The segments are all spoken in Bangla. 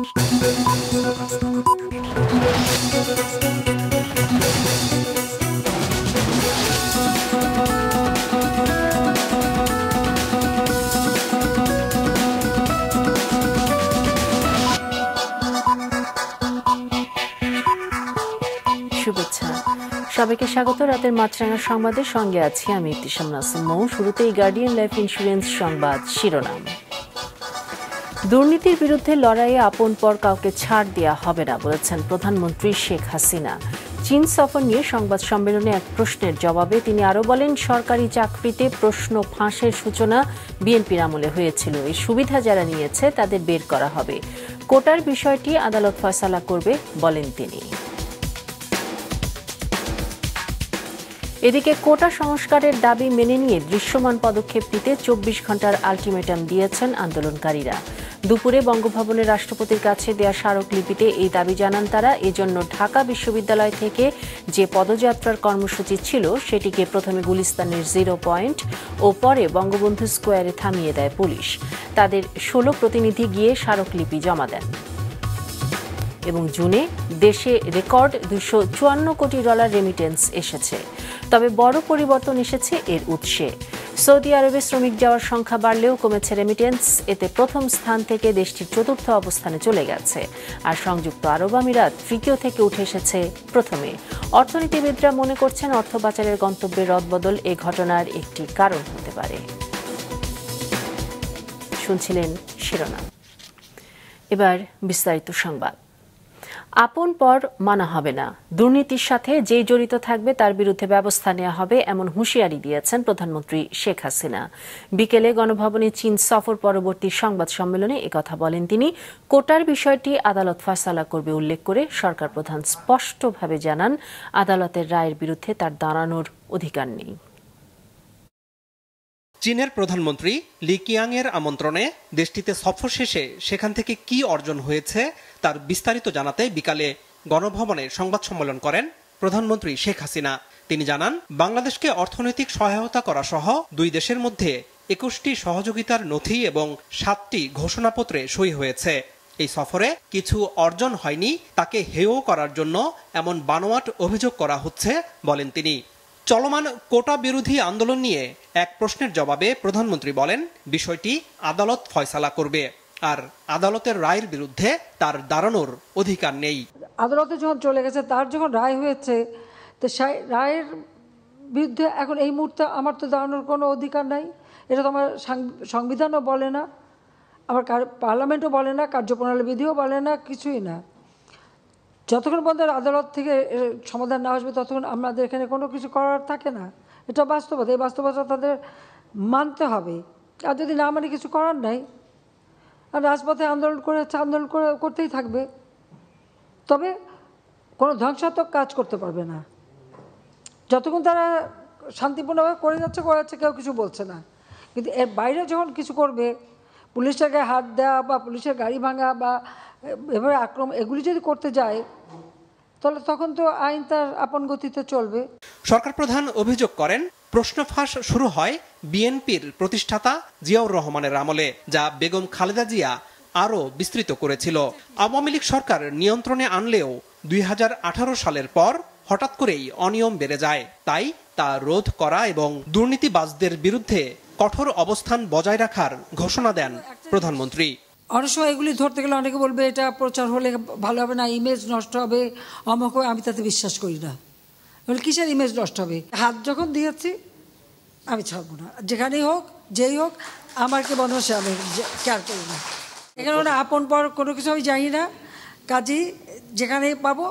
শুভেচ্ছা সবাইকে স্বাগত রাতের মাছরাঙা সংবাদের সঙ্গে আছি আমি ইতিশাম নাসিম মৌ শুরুতেই গার্ডিয়ান লাইফ ইন্স্যুরেন্স সংবাদ শিরোনাম দুর্নীতির বিরুদ্ধে লড়াইয়ে আপন পর কাউকে ছাড় দেওয়া হবে না বলেছেন প্রধানমন্ত্রী শেখ হাসিনা চীন সফর নিয়ে সংবাদ সম্মেলনে এক প্রশ্নের জবাবে তিনি আরও বলেন সরকারি চাকরিতে প্রশ্ন ফাঁসের সূচনা বিএনপির আমলে হয়েছিল এই সুবিধা যারা নিয়েছে তাদের বের করা হবে কোটার বিষয়টি আদালত ফয়সালা করবে বলেন তিনি এদিকে কোটা সংস্কারের দাবি মেনে নিয়ে দৃশ্যমান পদক্ষেপ নিতে চব্বিশ ঘন্টার আলটিমেটাম দিয়েছেন আন্দোলনকারীরা দুপুরে বঙ্গভবনে রাষ্ট্রপতির কাছে দেয়া স্মারকলিপিতে এই দাবি জানান তারা এজন্য ঢাকা বিশ্ববিদ্যালয় থেকে যে পদযাত্রার কর্মসূচি ছিল সেটিকে প্রথমে গুলিস্তানের জিরো পয়েন্ট ও পরে বঙ্গবন্ধু স্কোয়ারে থামিয়ে দেয় পুলিশ তাদের ষোলো প্রতিনিধি গিয়ে স্মারকলিপি জমা দেন এবং জুনে দেশে রেকর্ড দুশো চুয়ান্ন কোটি ডলার রেমিটেন্স এসেছে তবে বড় পরিবর্তন এসেছে এর উৎসে সৌদি আরবে শ্রমিক যাওয়ার সংখ্যা বাড়লেও কমেছে রেমিটেন্স এতে প্রথম স্থান থেকে দেশটির চতুর্থ অবস্থানে চলে গেছে আর সংযুক্ত আরব আমিরাত তৃতীয় থেকে উঠে এসেছে প্রথমে অর্থনীতিবিদরা মনে করছেন অর্থ পাচারের গন্তব্যে রদবদল এ ঘটনার একটি কারণ হতে পারে শুনছিলেন শিরোনাম এবার বিস্তারিত সংবাদ আপন পর মানা হবে না দুর্নীতির সাথে যে জড়িত থাকবে তার বিরুদ্ধে ব্যবস্থা নেওয়া হবে এমন হুঁশিয়ারি দিয়েছেন প্রধানমন্ত্রী শেখ হাসিনা বিকেলে গণভবনে চীন সফর পরবর্তী সংবাদ সম্মেলনে একথা বলেন তিনি কোটার বিষয়টি আদালত ফাসালা করবে উল্লেখ করে সরকার প্রধান স্পষ্টভাবে জানান আদালতের রায়ের বিরুদ্ধে তার দাঁড়ানোর অধিকার নেই চীনের প্রধানমন্ত্রী লিকিয়াং এর আমন্ত্রণে দেশটিতে সফর শেষে সেখান থেকে কি অর্জন হয়েছে তার বিস্তারিত জানাতে বিকালে গণভবনে সংবাদ সম্মেলন করেন প্রধানমন্ত্রী শেখ হাসিনা তিনি জানান বাংলাদেশকে অর্থনৈতিক সহায়তা করা সহ দুই দেশের মধ্যে একুশটি সহযোগিতার নথি এবং সাতটি ঘোষণাপত্রে সই হয়েছে এই সফরে কিছু অর্জন হয়নি তাকে হেয় করার জন্য এমন বানোয়াট অভিযোগ করা হচ্ছে বলেন তিনি চলমান কোটা বিরোধী আন্দোলন নিয়ে এক প্রশ্নের জবাবে প্রধানমন্ত্রী বলেন বিষয়টি আদালত ফয়সালা করবে আর আদালতের রায়ের বিরুদ্ধে তার দাঁড়ানোর অধিকার নেই আদালতে যখন চলে গেছে তার যখন রায় হয়েছে তো রায়ের বিরুদ্ধে এখন এই মুহূর্তে আমার তো দাঁড়ানোর কোনো অধিকার নাই এটা তো আমার সংবিধানও বলে না আমার পার্লামেন্টও বলে না কার্যপ্রণালী বিধিও বলে না কিছুই না যতক্ষণ পর্যন্ত আদালত থেকে সমাধান না আসবে ততক্ষণ আমাদের এখানে কোনো কিছু করার থাকে না এটা বাস্তবতা এই বাস্তবতা তাদের মানতে হবে আর যদি না মানে কিছু করার নাই রাজপথে আন্দোলন করে আন্দোলন করে করতেই থাকবে তবে কোনো ধ্বংসাত্মক কাজ করতে পারবে না যতক্ষণ তারা শান্তিপূর্ণভাবে করে যাচ্ছে করে যাচ্ছে কেউ কিছু বলছে না কিন্তু এর বাইরে যখন কিছু করবে পুলিশের গায়ে হাত দেওয়া বা পুলিশের গাড়ি ভাঙা বা এভাবে আক্রমণ এগুলি যদি করতে যায় তাহলে তখন তো আইন তার আপন গতিতে চলবে সরকার প্রধান অভিযোগ করেন প্রশ্ন ফাঁস শুরু হয় বিএনপির প্রতিষ্ঠাতা জিয়াউর রহমানের আমলে যা বেগম খালেদা জিয়া আরও বিস্তৃত করেছিল আওয়ামী লীগ সরকার নিয়ন্ত্রণে আনলেও দুই সালের পর হঠাৎ করেই অনিয়ম বেড়ে যায় তাই তা রোধ করা এবং দুর্নীতিবাজদের বিরুদ্ধে কঠোর অবস্থান বজায় রাখার ঘোষণা দেন প্রধানমন্ত্রী অনেক সময় এগুলি ধরতে গেলে অনেকে বলবে এটা প্রচার হলে ভালো হবে না ইমেজ নষ্ট হবে অমক আমি তাতে বিশ্বাস করি না বলে কিসের ইমেজ নষ্ট হবে হাত যখন দিয়েছি আমি ছাড়বো না যেখানেই হোক যেই হোক আমার কি মনে হচ্ছে আমি কেয়ার করি না এখানে আপন পর কোনো কিছু আমি জানি না কাজই যেখানেই পাবো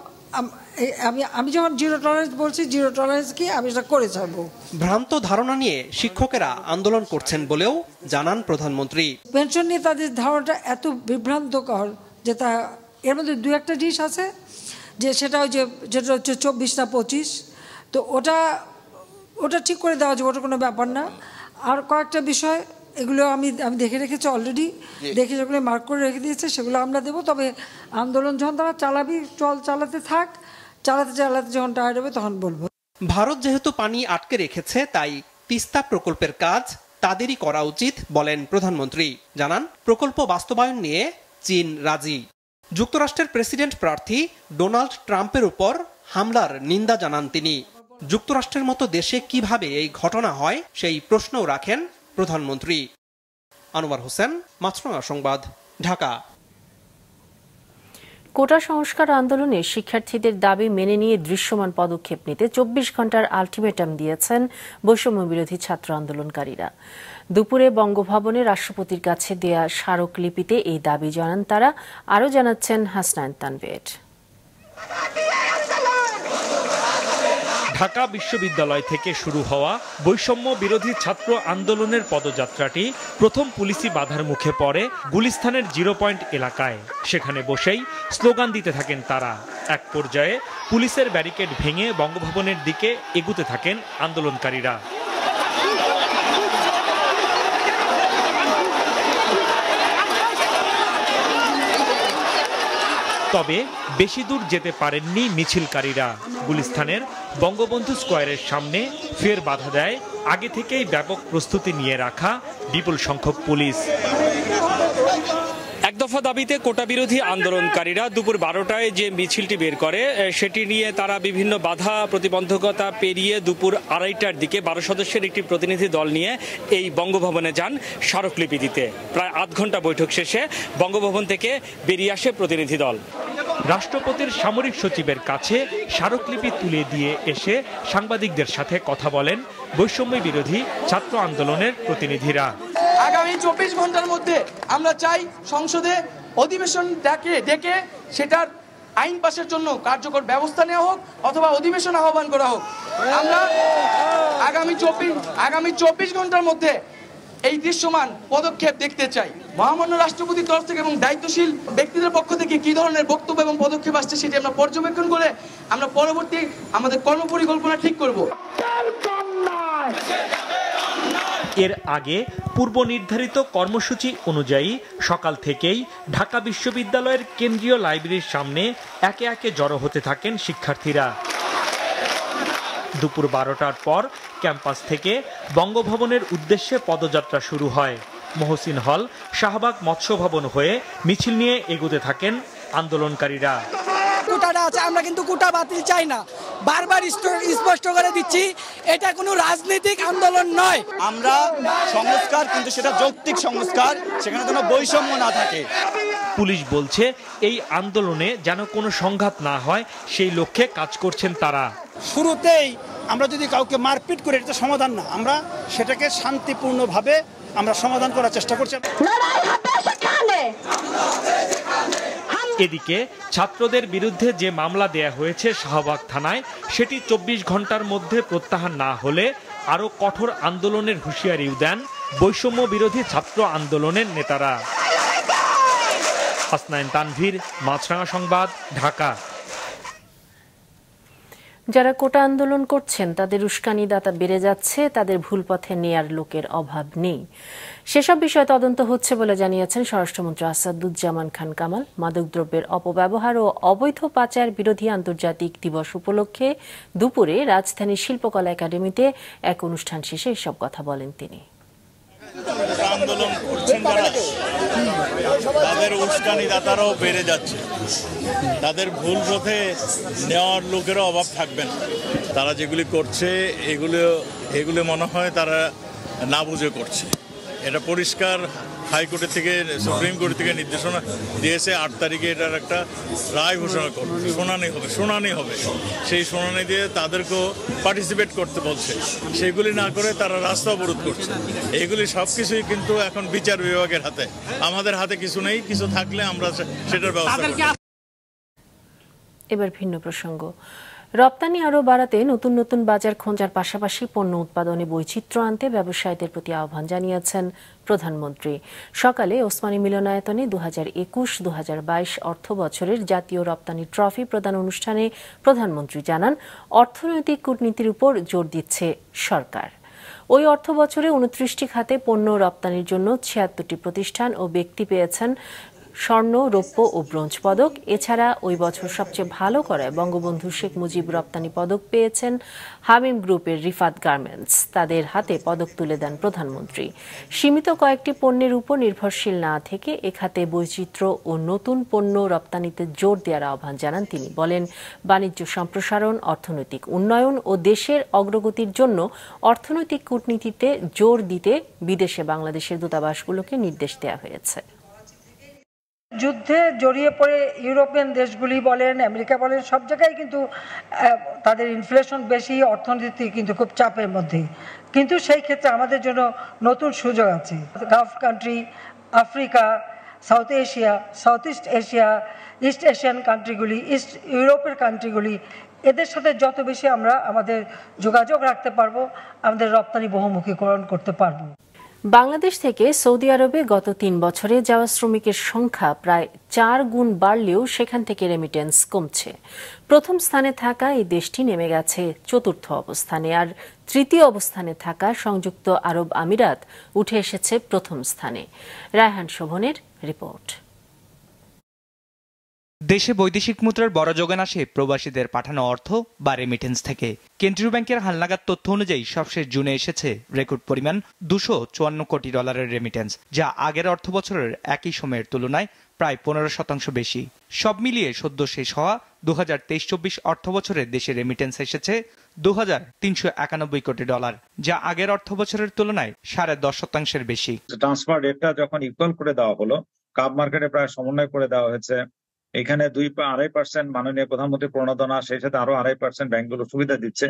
আমি আমি যখন জিরো টলারেন্স বলছি জিরো টলারেন্স কি আমি সেটা করে ছাড়ব ভ্রান্ত ধারণা নিয়ে শিক্ষকেরা আন্দোলন করছেন বলেও জানান প্রধানমন্ত্রী পেনশন নিয়ে তাদের ধারণাটা এত বিভ্রান্তকর যে তা এর মধ্যে দু একটা জিনিস আছে যে সেটা ওই যে যেটা হচ্ছে চব্বিশটা পঁচিশ তো ওটা ওটা ঠিক করে দেওয়া যাবে ওটা কোনো ব্যাপার না আর কয়েকটা বিষয় এগুলো আমি আমি দেখে রেখেছি অলরেডি দেখে যেগুলো মার্ক করে রেখে দিয়েছে সেগুলো আমরা দেবো তবে আন্দোলন যখন তারা চালাবি চল চালাতে থাক চালাতে চালাতে যখন টায়ার হবে তখন বলবো ভারত যেহেতু পানি আটকে রেখেছে তাই তিস্তা প্রকল্পের কাজ তাদেরই করা উচিত বলেন প্রধানমন্ত্রী জানান প্রকল্প বাস্তবায়ন নিয়ে চীন রাজি যুক্তরাষ্ট্রের প্রেসিডেন্ট প্রার্থী ডোনাল্ড ট্রাম্পের উপর হামলার নিন্দা জানান তিনি যুক্তরাষ্ট্রের মতো দেশে কিভাবে এই ঘটনা হয় সেই প্রশ্নও রাখেন প্রধানমন্ত্রী আনোয়ার হোসেন মাত্র সংবাদ ঢাকা কোটা সংস্কার আন্দোলনে শিক্ষার্থীদের দাবি মেনে নিয়ে দৃশ্যমান পদক্ষেপ নিতে চব্বিশ ঘন্টার আলটিমেটাম দিয়েছেন বৈষম্য বিরোধী ছাত্র আন্দোলনকারীরা দুপুরে বঙ্গভবনে রাষ্ট্রপতির কাছে দেয়া স্মারকলিপিতে এই দাবি জানান তারা আরও জানাচ্ছেন হাসনায়ন তানভেট ঢাকা বিশ্ববিদ্যালয় থেকে শুরু হওয়া বৈষম্য বিরোধী ছাত্র আন্দোলনের পদযাত্রাটি প্রথম পুলিশি বাধার মুখে পড়ে গুলিস্থানের জিরো পয়েন্ট এলাকায় সেখানে বসেই স্লোগান দিতে থাকেন তারা এক পর্যায়ে পুলিশের ব্যারিকেড ভেঙে বঙ্গভবনের দিকে এগুতে থাকেন আন্দোলনকারীরা তবে বেশি দূর যেতে পারেননি মিছিলকারীরা গুলিস্থানের বঙ্গবন্ধু স্কোয়ারের সামনে ফের বাধা দেয় আগে থেকেই ব্যাপক প্রস্তুতি নিয়ে রাখা বিপুল সংখ্যক পুলিশ এক দফা দাবিতে কোটা বিরোধী আন্দোলনকারীরা দুপুর বারোটায় যে মিছিলটি বের করে সেটি নিয়ে তারা বিভিন্ন বাধা প্রতিবন্ধকতা পেরিয়ে দুপুর আড়াইটার দিকে বারো সদস্যের একটি প্রতিনিধি দল নিয়ে এই বঙ্গভবনে যান স্মারকলিপি দিতে প্রায় আধ ঘন্টা বৈঠক শেষে বঙ্গভবন থেকে বেরিয়ে আসে প্রতিনিধি দল রাষ্ট্রপতির সামরিক সচিবের কাছে স্মারকলিপি তুলে দিয়ে এসে সাংবাদিকদের সাথে কথা বলেন বৈষম্য বিরোধী ছাত্র আন্দোলনের প্রতিনিধিরা আগামী চব্বিশ ঘন্টার মধ্যে আমরা চাই সংসদে অধিবেশন ডাকে ডেকে সেটার আইন পাশের জন্য কার্যকর ব্যবস্থা নেওয়া হোক অথবা অধিবেশন আহ্বান করা হোক আমরা আগামী চব্বিশ আগামী চব্বিশ ঘন্টার মধ্যে এই দৃশ্যমান পদক্ষেপ দেখতে চাই মহামান্য রাষ্ট্রপতির তরফ থেকে এবং দায়িত্বশীল ব্যক্তিদের পক্ষ থেকে কি ধরনের বক্তব্য এবং পদক্ষেপ আসছে সেটি আমরা পর্যবেক্ষণ করে আমরা পরবর্তী আমাদের কর্মপরিকল্পনা ঠিক করবো এর আগে পূর্ব নির্ধারিত কর্মসূচি অনুযায়ী সকাল থেকেই ঢাকা বিশ্ববিদ্যালয়ের কেন্দ্রীয় লাইব্রেরির সামনে একে একে জড়ো হতে থাকেন শিক্ষার্থীরা দুপুর বারোটার পর ক্যাম্পাস থেকে বঙ্গভবনের উদ্দেশ্যে পদযাত্রা শুরু হয় মহসিন হল শাহবাগ মৎস্য ভবন হয়ে মিছিল নিয়ে এগোতে থাকেন আন্দোলনকারীরা কোটাটা আছে আমরা কিন্তু কোটা বাতিল চাই না বারবার স্পষ্ট করে দিচ্ছি এটা কোনো রাজনৈতিক আন্দোলন নয় আমরা সংস্কার কিন্তু সেটা যৌক্তিক সংস্কার সেখানে কোনো বৈষম্য না থাকে পুলিশ বলছে এই আন্দোলনে যেন কোনো সংঘাত না হয় সেই লক্ষ্যে কাজ করছেন তারা শুরুতেই আমরা যদি কাউকে মারপিট করে এটা সমাধান না আমরা সেটাকে শান্তিপূর্ণভাবে আমরা সমাধান করার চেষ্টা করছি এদিকে ছাত্রদের বিরুদ্ধে যে মামলা দেয়া হয়েছে শাহবাগ থানায় সেটি চব্বিশ ঘন্টার মধ্যে প্রত্যাহার না হলে আরও কঠোর আন্দোলনের হুঁশিয়ারিও দেন বৈষম্য বিরোধী ছাত্র আন্দোলনের নেতারা হাসনাইন তানভীর মাছরাঙা সংবাদ ঢাকা যারা কোটা আন্দোলন করছেন তাদের উস্কানিদাতা বেড়ে যাচ্ছে তাদের ভুল পথে নেয়ার লোকের অভাব নেই সেসব বিষয়ে তদন্ত হচ্ছে বলে জানিয়েছেন স্বরাষ্ট্রমন্ত্রী আসাদুজ্জামান খান কামাল মাদকদ্রব্যের অপব্যবহার ও অবৈধ পাচার বিরোধী আন্তর্জাতিক দিবস উপলক্ষে দুপুরে রাজধানীর শিল্পকলা একাডেমিতে এক অনুষ্ঠান শেষে এসব কথা বলেন তিনি তাদের উস্কানি দাতারাও বেড়ে যাচ্ছে তাদের ভুল পথে নেওয়ার লোকেরও অভাব থাকবে না তারা যেগুলি করছে এগুলো এগুলো মনে হয় তারা না বুঝে করছে এটা পরিষ্কার হাইকোর্টের থেকে সুপ্রিম কোর্ট থেকে নির্দেশনা দিয়েছে আট তারিখে এটার একটা রায় ঘোষণা করবে শুনানি হবে শুনানি হবে সেই শুনানি দিয়ে তাদেরকেও পার্টিসিপেট করতে বলছে সেগুলি না করে তারা রাস্তা অবরোধ করছে এগুলি সব কিছুই কিন্তু এখন বিচার বিভাগের হাতে আমাদের হাতে কিছু নেই কিছু থাকলে আমরা সেটার ব্যবস্থা এবার ভিন্ন প্রসঙ্গ রপ্তানি আরও বাড়াতে নতুন নতুন বাজার খোঁজার পাশাপাশি পণ্য উৎপাদনে বৈচিত্র্য আনতে ব্যবসায়ীদের প্রতি আহ্বান জানিয়েছেন প্রধানমন্ত্রী সকালে ওসমানী মিলনায়তনে দু হাজার একুশ দু হাজার বাইশ অর্থ বছরের জাতীয় রপ্তানি ট্রফি প্রদান অনুষ্ঠানে প্রধানমন্ত্রী জানান অর্থনৈতিক কূটনীতির উপর জোর দিচ্ছে সরকার ওই অর্থ বছরে উনত্রিশটি খাতে পণ্য রপ্তানির জন্য ছিয়াত্তরটি প্রতিষ্ঠান ও ব্যক্তি পেয়েছেন স্বর্ণ রৌপ্য ও ব্রোঞ্জ পদক এছাড়া ওই বছর সবচেয়ে ভালো করায় বঙ্গবন্ধু শেখ মুজিব রপ্তানি পদক পেয়েছেন হামিম গ্রুপের রিফাত গার্মেন্টস তাদের হাতে পদক তুলে দেন প্রধানমন্ত্রী সীমিত কয়েকটি পণ্যের উপর নির্ভরশীল না থেকে এখাতে বৈচিত্র্য ও নতুন পণ্য রপ্তানিতে জোর দেওয়ার আহ্বান জানান তিনি বলেন বাণিজ্য সম্প্রসারণ অর্থনৈতিক উন্নয়ন ও দেশের অগ্রগতির জন্য অর্থনৈতিক কূটনীতিতে জোর দিতে বিদেশে বাংলাদেশের দূতাবাসগুলোকে নির্দেশ দেওয়া হয়েছে যুদ্ধে জড়িয়ে পড়ে ইউরোপিয়ান দেশগুলি বলেন আমেরিকা বলেন সব জায়গায় কিন্তু তাদের ইনফ্লেশন বেশি অর্থনীতি কিন্তু খুব চাপের মধ্যে কিন্তু সেই ক্ষেত্রে আমাদের জন্য নতুন সুযোগ আছে gulf country Africa South Asia South East Asia East Asian কান্ট্রিগুলি ইস্ট ইউরোপের কান্ট্রিগুলি এদের সাথে যত বেশি আমরা আমাদের যোগাযোগ রাখতে পারবো আমাদের রপ্তানি বহুমুখীকরণ করতে পারবো বাংলাদেশ থেকে সৌদি আরবে গত তিন বছরে যাওয়া শ্রমিকের সংখ্যা প্রায় চার গুণ বাড়লেও সেখান থেকে রেমিটেন্স কমছে প্রথম স্থানে থাকা এই দেশটি নেমে গেছে চতুর্থ অবস্থানে আর তৃতীয় অবস্থানে থাকা সংযুক্ত আরব আমিরাত উঠে এসেছে প্রথম স্থানে রায়হান শোভনের রিপোর্ট দেশে বৈদেশিক মুদ্রার বড় যোগান আসে প্রবাসীদের পাঠানো অর্থ বা রেমিটেন্স থেকে কেন্দ্রীয় ব্যাংকের হালনাগাদ তথ্য অনুযায়ী সবশেষ জুনে এসেছে রেকর্ড পরিমাণ দুশো চুয়ান্ন কোটি ডলারের রেমিটেন্স যা আগের অর্থ বছরের একই সময়ের তুলনায় প্রায় পনেরো শতাংশ বেশি সব মিলিয়ে সদ্য শেষ হওয়া দু হাজার তেইশ চব্বিশ অর্থ বছরে দেশে রেমিটেন্স এসেছে দু হাজার তিনশো একানব্বই কোটি ডলার যা আগের অর্থ বছরের তুলনায় সাড়ে দশ শতাংশের বেশি ট্রান্সফার রেটটা যখন ইকুয়াল করে দেওয়া হলো কাপ মার্কেটে প্রায় সমন্বয় করে দেওয়া হয়েছে এখানে দুই আড়াই পার্সেন্ট মাননীয় প্রধানমন্ত্রী প্রণোদনা সেই সাথে আরো আড়াই পার্সেন্ট ব্যাংকগুলো সুবিধা দিচ্ছে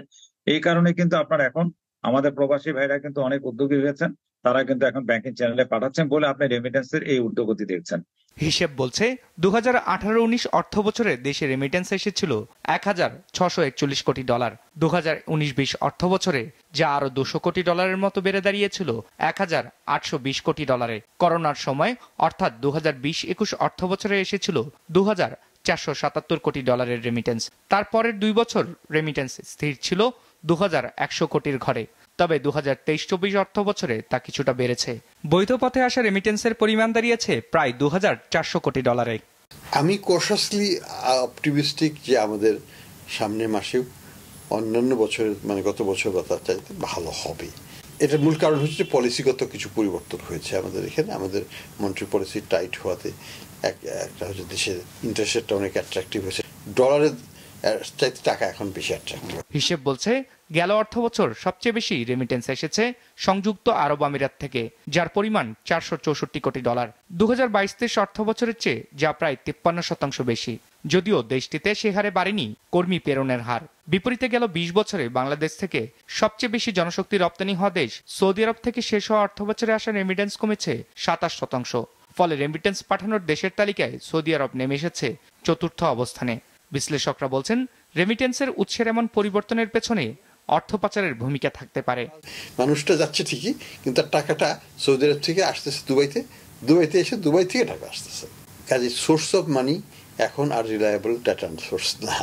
এই কারণে কিন্তু আপনার এখন আমাদের প্রবাসী ভাইরা কিন্তু অনেক উদ্যোগী হয়েছেন তারা কিন্তু এখন ব্যাংকিং চ্যানেলে পাঠাচ্ছেন বলে আপনি রেমিটেন্সের এই উদ্যোগতি দেখছেন হিসেব বলছে দু হাজার আঠারো উনিশ অর্থ বছরে দেশে রেমিটেন্স এসেছিল এক হাজার ছশো একচল্লিশ কোটি ডলার দু হাজার উনিশ বিশ অর্থ বছরে যা আরও দুশো কোটি ডলারের মতো বেড়ে দাঁড়িয়েছিল এক হাজার আটশো বিশ কোটি ডলারে করোনার সময় অর্থাৎ দু হাজার বিশ একুশ অর্থ বছরে এসেছিল দু হাজার চারশো সাতাত্তর কোটি ডলারের রেমিটেন্স তারপরের দুই বছর রেমিটেন্স স্থির ছিল দু হাজার একশো কোটির ঘরে তবে দু হাজার তেইশ চব্বিশ অর্থ বছরে তা কিছুটা বেড়েছে বৈধ পথে আসা রেমিটেন্সের পরিমাণ দাঁড়িয়েছে প্রায় দু হাজার চারশো কোটি ডলারে আমি কোশাসলি অপটিমিস্টিক যে আমাদের সামনে মাসেও অন্যান্য বছরের মানে গত বছর বা তার চাইতে ভালো হবে এটার মূল কারণ হচ্ছে পলিসিগত কিছু পরিবর্তন হয়েছে আমাদের এখানে আমাদের মন্ট্রি পলিসি টাইট হওয়াতে একটা হচ্ছে দেশের ইন্টারেস্ট রেটটা অনেক অ্যাট্রাক্টিভ হয়েছে ডলারের টাকা এখন বেশি হিসেব বলছে গেল অর্থ বছর সবচেয়ে বেশি রেমিটেন্স এসেছে সংযুক্ত আরব আমিরাত থেকে যার পরিমাণ চারশো চৌষট্টি কোটি ডলার দু হাজার বাইশ তেইশ অর্থ বছরের চেয়ে যা প্রায় তিপ্পান্ন শতাংশ বেশি যদিও দেশটিতে সে হারে বাড়েনি কর্মী প্রেরণের হার বিপরীতে গেল বিশ বছরে বাংলাদেশ থেকে সবচেয়ে বেশি জনশক্তি রপ্তানি হওয়া দেশ সৌদি আরব থেকে শেষ হওয়া অর্থ বছরে আসা রেমিটেন্স কমেছে সাতাশ শতাংশ ফলে রেমিটেন্স পাঠানোর দেশের তালিকায় সৌদি আরব নেমে এসেছে চতুর্থ অবস্থানে বিশ্লেষকরা বলছেন রেমিটেন্সের উৎসের এমন পরিবর্তনের পেছনে অর্থ পাচারের ভূমিকা থাকতে পারে মানুষটা যাচ্ছে ঠিকই কিন্তু তার টাকাটা সৌদি আরব থেকে আসতেছে দুবাইতে দুবাইতে এসে দুবাই থেকে টাকা আসতেছে কাজে সোর্স অফ মানি এখন আর রিলায়েবল ডাটা সোর্স না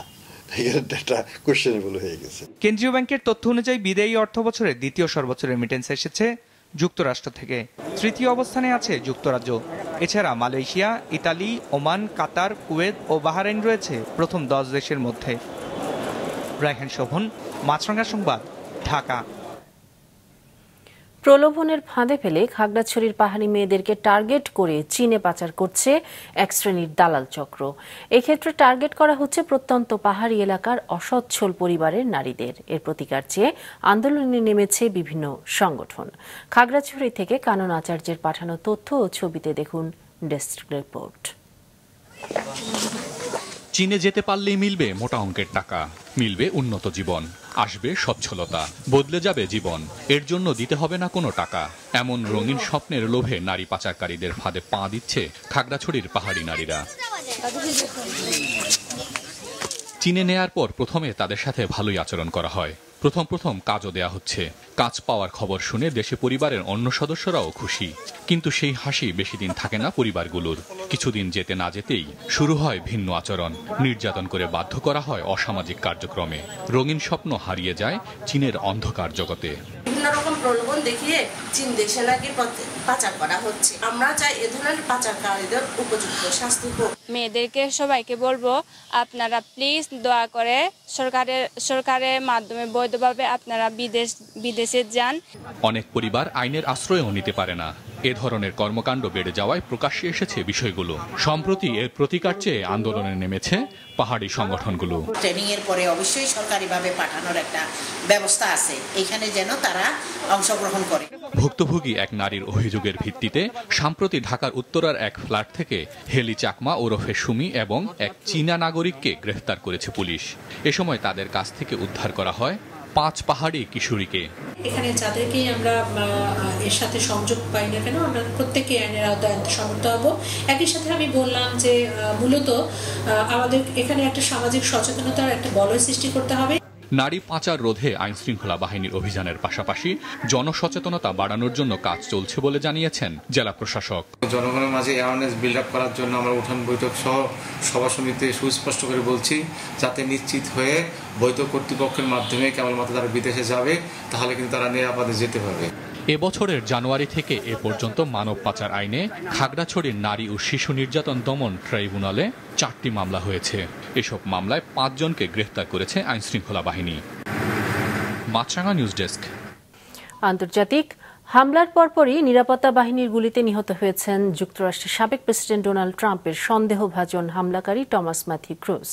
কেন্দ্রীয় ব্যাংকের তথ্য অনুযায়ী বিদায়ী অর্থ বছরে দ্বিতীয় সর্বোচ্চ রেমিটেন্স এসেছে যুক্তরাষ্ট্র থেকে তৃতীয় অবস্থানে আছে যুক্তরাজ্য এছাড়া Malaysia Italy Oman Qatar Kuwait ও বাহারাইন রয়েছে প্রথম দশ দেশের মধ্যে রায়হান শোভন মাছরাঙ্গা সংবাদ ঢাকা প্রলোভনের ফাঁদে ফেলে খাগড়াছড়ির পাহাড়ি মেয়েদেরকে টার্গেট করে চীনে পাচার করছে এক শ্রেণীর দালাল চক্র এক্ষেত্রে টার্গেট করা হচ্ছে প্রত্যন্ত পাহাড়ি এলাকার অসচ্ছল পরিবারের নারীদের এর প্রতিকার চেয়ে আন্দোলনে নেমেছে বিভিন্ন সংগঠন খাগড়াছড়ি থেকে কানন আচার্যের পাঠানো তথ্য ও ছবিতে দেখুন ডেস্ক রিপোর্ট চীনে যেতে পারলেই মিলবে মোটা অঙ্কের টাকা মিলবে উন্নত জীবন আসবে সচ্ছলতা বদলে যাবে জীবন এর জন্য দিতে হবে না কোনো টাকা এমন রঙিন স্বপ্নের লোভে নারী পাচারকারীদের ফাঁদে পা দিচ্ছে খাগড়াছড়ির পাহাড়ি নারীরা চীনে নেয়ার পর প্রথমে তাদের সাথে ভালোই আচরণ করা হয় প্রথম প্রথম কাজও দেয়া হচ্ছে কাজ পাওয়ার খবর শুনে দেশে পরিবারের অন্য সদস্যরাও খুশি কিন্তু সেই হাসি বেশি দিন থাকে না পরিবারগুলোর কিছুদিন যেতে না যেতেই শুরু হয় ভিন্ন আচরণ নির্যাতন করে বাধ্য করা হয় অসামাজিক কার্যক্রমে রঙিন স্বপ্ন হারিয়ে যায় চীনের অন্ধকার জগতে বিভিন্ন রকম প্রলোভন দেখিয়ে চীন দেশে নাকি পাচার করা হচ্ছে আমরা চাই এ ধরনের পাচারকারীদের উপযুক্ত শাস্তি হোক মেয়েদেরকে সবাইকে বলবো আপনারা প্লিজ দোয়া করে সরকারের সরকারের মাধ্যমে বৈধভাবে আপনারা বিদেশ বিদেশে যান অনেক পরিবার আইনের আশ্রয়ও নিতে পারে না এ ধরনের কর্মকাণ্ড বেড়ে যাওয়ায় প্রকাশ্যে এসেছে বিষয়গুলো সম্প্রতি এর প্রতিকার চেয়ে আন্দোলনে নেমেছে পাহাড়ি সংগঠনগুলো ট্রেনিং এর পরে অবশ্যই সরকারিভাবে পাঠানোর একটা ব্যবস্থা আছে এখানে যেন তারা অংশগ্রহণ করে ভুক্তভোগী এক নারীর অভিযোগের ভিত্তিতে সম্প্রতি ঢাকার উত্তরার এক ফ্ল্যাট থেকে হেলি চাকমা ওরফে সুমি এবং এক চীনা নাগরিককে গ্রেফতার করেছে পুলিশ এ সময় তাদের কাছ থেকে উদ্ধার করা হয় পাঁচ পাহাড়ি কিশোরীকে এখানে যাদেরকেই আমরা এর সাথে সংযোগ পাই না কেন আমরা প্রত্যেকে আইনের আওতায় সমর্থ হব একই সাথে আমি বললাম যে মূলত আমাদের এখানে একটা সামাজিক সচেতনতার একটা বলয় সৃষ্টি করতে হবে নারী পাচার রোধে আইনশৃঙ্খলা বাহিনীর অভিযানের পাশাপাশি জনসচেতনতা বাড়ানোর জন্য কাজ চলছে বলে জানিয়েছেন জেলা প্রশাসক জনগণের মাঝে অ্যাওয়ারনেস বিল্ড আপ করার জন্য আমরা উঠান বৈঠক সহ সভা সমিতিতে সুস্পষ্ট করে বলছি যাতে নিশ্চিত হয়ে বৈধ কর্তৃপক্ষের মাধ্যমে কেবলমাত্র তারা বিদেশে যাবে তাহলে কিন্তু তারা নিরাপদে যেতে হবে এবছরের জানুয়ারি থেকে এ পর্যন্ত মানব পাচার আইনে খাগড়াছড়ির নারী ও শিশু নির্যাতন দমন ট্রাইব্যুনালে চারটি মামলা হয়েছে এসব মামলায় পাঁচজনকে গ্রেফতার করেছে আইনশৃঙ্খলা বাহিনী মাছরাঙা নিউজ ডেস্ক আন্তর্জাতিক হামলার পরপরই নিরাপত্তা বাহিনীর গুলিতে নিহত হয়েছেন যুক্তরাষ্ট্রের সাবেক প্রেসিডেন্ট ডোনাল্ড ট্রাম্পের সন্দেহভাজন হামলাকারী টমাস ম্যাথি ক্রুজ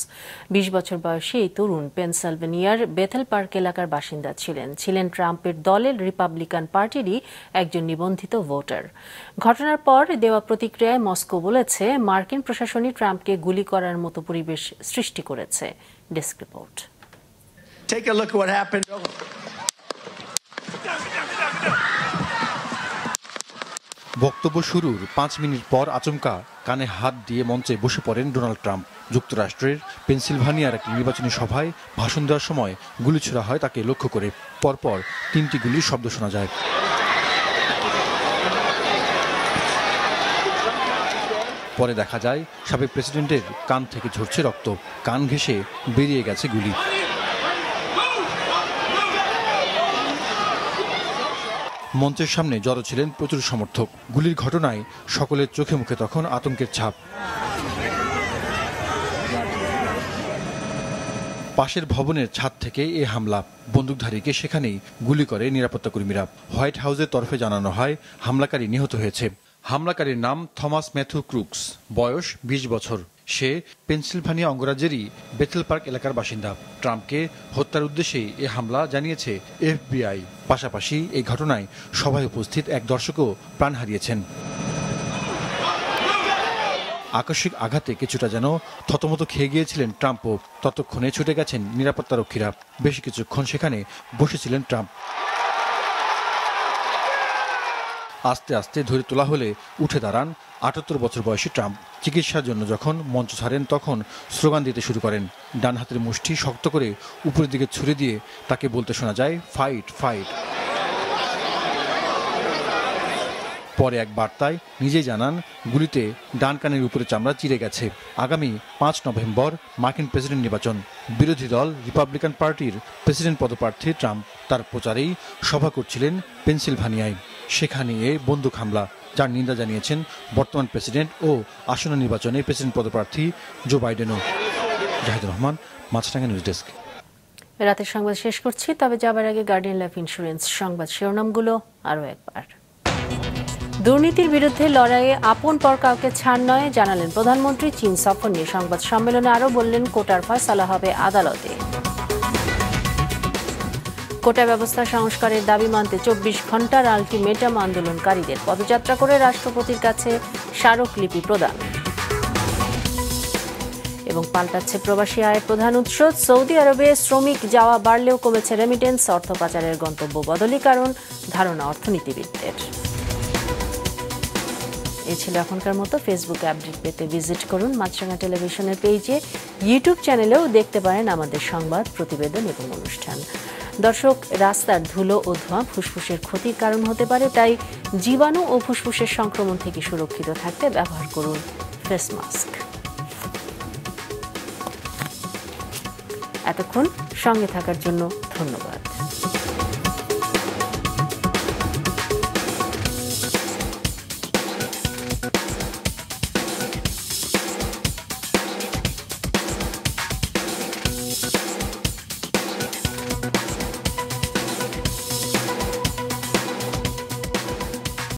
বিশ বছর বয়সী এই তরুণ পেনসালভেনিয়ার বেথেল পার্ক এলাকার বাসিন্দা ছিলেন ছিলেন ট্রাম্পের দলের রিপাবলিকান পার্টিরই একজন নিবন্ধিত ভোটার ঘটনার পর দেওয়া প্রতিক্রিয়ায় মস্কো বলেছে মার্কিন প্রশাসনই ট্রাম্পকে গুলি করার মতো পরিবেশ সৃষ্টি করেছে desk report Take a look at what happened. বক্তব্য শুরুর পাঁচ মিনিট পর আচমকা কানে হাত দিয়ে মঞ্চে বসে পড়েন ডোনাল্ড ট্রাম্প যুক্তরাষ্ট্রের পেনসিলভানিয়ার একটি নির্বাচনী সভায় ভাষণ দেওয়ার সময় গুলি ছোড়া হয় তাকে লক্ষ্য করে পরপর তিনটি গুলির শব্দ শোনা যায় পরে দেখা যায় সাবেক প্রেসিডেন্টের কান থেকে ঝরছে রক্ত কান ঘেঁষে বেরিয়ে গেছে গুলি মঞ্চের সামনে জড়ো ছিলেন প্রচুর সমর্থক গুলির ঘটনায় সকলের চোখে মুখে তখন আতঙ্কের ছাপ পাশের ভবনের ছাদ থেকে এ হামলা বন্দুকধারীকে সেখানেই গুলি করে নিরাপত্তা কর্মীরা হোয়াইট হাউসের তরফে জানানো হয় হামলাকারী নিহত হয়েছে হামলাকারীর নাম থমাস ম্যাথু ক্রুকস বয়স ২০ বছর সে পেনসিলভানিয়া অঙ্গরাজ্যেরই বেথেল পার্ক এলাকার বাসিন্দা ট্রাম্পকে হত্যার উদ্দেশ্যেই এ হামলা জানিয়েছে এফবিআই পাশাপাশি এই ঘটনায় সভায় উপস্থিত এক দর্শকও প্রাণ হারিয়েছেন আকস্মিক আঘাতে কিছুটা যেন থতমত খেয়ে গিয়েছিলেন ট্রাম্পও ততক্ষণে ছুটে গেছেন নিরাপত্তারক্ষীরা বেশ কিছুক্ষণ সেখানে বসেছিলেন ট্রাম্প আস্তে আস্তে ধরে তোলা হলে উঠে দাঁড়ান আটাত্তর বছর বয়সী ট্রাম্প চিকিৎসার জন্য যখন মঞ্চ ছাড়েন তখন স্লোগান দিতে শুরু করেন ডান হাতের মুষ্টি শক্ত করে উপরের দিকে ছুড়ে দিয়ে তাকে বলতে শোনা যায় ফাইট ফাইট পরে এক বার্তায় নিজেই জানান গুলিতে ডান কানের উপরে চামড়া চিরে গেছে আগামী পাঁচ নভেম্বর মার্কিন প্রেসিডেন্ট নির্বাচন বিরোধী দল রিপাবলিকান পার্টির প্রেসিডেন্ট পদপ্রার্থী ট্রাম্প তার প্রচারেই সভা করছিলেন পেনসিলভানিয়ায় সেখানে বন্দুক হামলা যার নিন্দা জানিয়েছেন বর্তমান প্রেসিডেন্ট ও আসন্ন নির্বাচনে প্রেসিডেন্ট পদপ্রার্থী জো বাইডেনও জাহিদুর রহমান মাছরাঙ্গা নিউজ ডেস্ক রাতের সংবাদ শেষ করছি তবে যাবার আগে গার্ডিয়ান লাইফ ইন্স্যুরেন্স সংবাদ শিরোনামগুলো আরও একবার দুর্নীতির বিরুদ্ধে লড়াইয়ে আপন পর কাউকে ছাড় নয় জানালেন প্রধানমন্ত্রী চীন সফর নিয়ে সংবাদ সম্মেলনে আরও বললেন কোটার ফয়সালা হবে আদালতে কোটা ব্যবস্থা সংস্কারের দাবি মানতে চব্বিশ ঘন্টার আলটিমেটাম আন্দোলনকারীদের পদযাত্রা করে রাষ্ট্রপতির কাছে স্মারকলিপি প্রদান এবং পাল্টাচ্ছে প্রবাসী আয়ের প্রধান উৎস সৌদি আরবে শ্রমিক যাওয়া বাড়লেও কমেছে রেমিটেন্স অর্থ পাচারের গন্তব্য বদলি কারণ ধারণা অর্থনীতিবিদদের এ ছিল এখনকার মতো ফেসবুক আপডেট পেতে ভিজিট করুন মাছরাঙা টেলিভিশনের পেজে ইউটিউব চ্যানেলেও দেখতে পারেন আমাদের সংবাদ প্রতিবেদন এবং অনুষ্ঠান দর্শক রাস্তার ধুলো ও ধোঁয়া ফুসফুসের ক্ষতির কারণ হতে পারে তাই জীবাণু ও ফুসফুসের সংক্রমণ থেকে সুরক্ষিত থাকতে ব্যবহার করুন ফেস মাস্ক এতক্ষণ সঙ্গে থাকার জন্য ধন্যবাদ